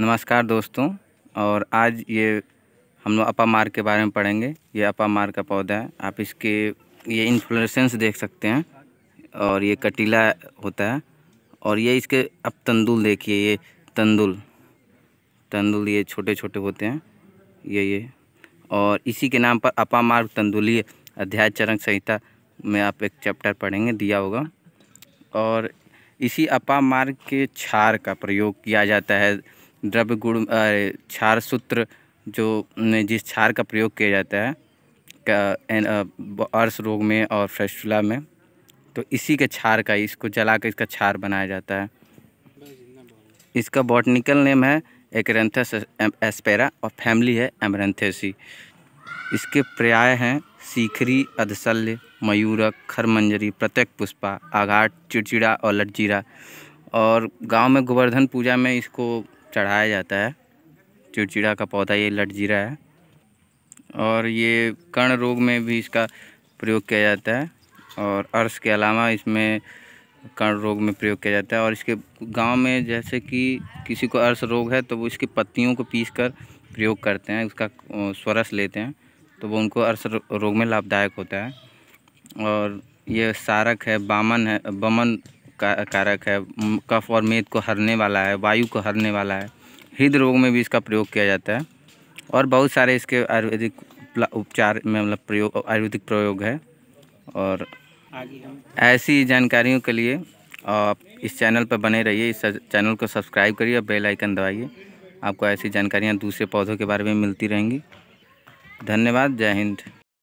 नमस्कार दोस्तों और आज ये हम लोग अपा मार के बारे में पढ़ेंगे ये अपा मार का पौधा है आप इसके ये इन्फ्लोरेसेंस देख सकते हैं और ये कटीला होता है और ये इसके अब तंदुल देखिए ये तंदुल तंदुल ये छोटे छोटे होते हैं ये ये और इसी के नाम पर अपा मार्ग तंदुली अध्याय चरण संहिता में आप एक चैप्टर पढ़ेंगे दिया होगा और इसी अपा मार्ग के छार का प्रयोग किया जाता है द्रव्य गुण क्षार सूत्र जो जिस क्षार का प्रयोग किया जाता है अर्श रोग में और फेस्टुला में तो इसी के क्षार का इसको जला कर इसका क्षार बनाया जाता है इसका बॉटनिकल नेम है एकरेंथस एस्पेरा और फैमिली है एमरेंथेसी इसके पर्याय हैं सीखरी अधसल्य मयूरक खरमंजरी प्रत्येक पुष्पा आघाट चिड़चिड़ा और लटजीरा और गांव में गोवर्धन पूजा में इसको चढ़ाया जाता है चिड़चिड़ा का पौधा ये लट जीरा है और ये कर्ण रोग में भी इसका प्रयोग किया जाता है और अर्स के अलावा इसमें कर्ण रोग में प्रयोग किया जाता है और इसके गांव में जैसे कि किसी को अर्श रोग है तो वो इसकी पत्तियों को पीस कर प्रयोग करते हैं उसका स्वरस लेते हैं तो वो उनको अर्स रोग में लाभदायक होता है और ये सारक है बामन है बमन का, कारक है कफ और मेद को हरने वाला है वायु को हरने वाला है हृदय रोग में भी इसका प्रयोग किया जाता है और बहुत सारे इसके आयुर्वेदिक उपचार में मतलब प्रयोग आयुर्वेदिक प्रयोग है और ऐसी जानकारियों के लिए आप इस चैनल पर बने रहिए इस चैनल को सब्सक्राइब करिए और बेल आइकन दबाइए आपको ऐसी जानकारियाँ दूसरे पौधों के बारे में मिलती रहेंगी धन्यवाद जय हिंद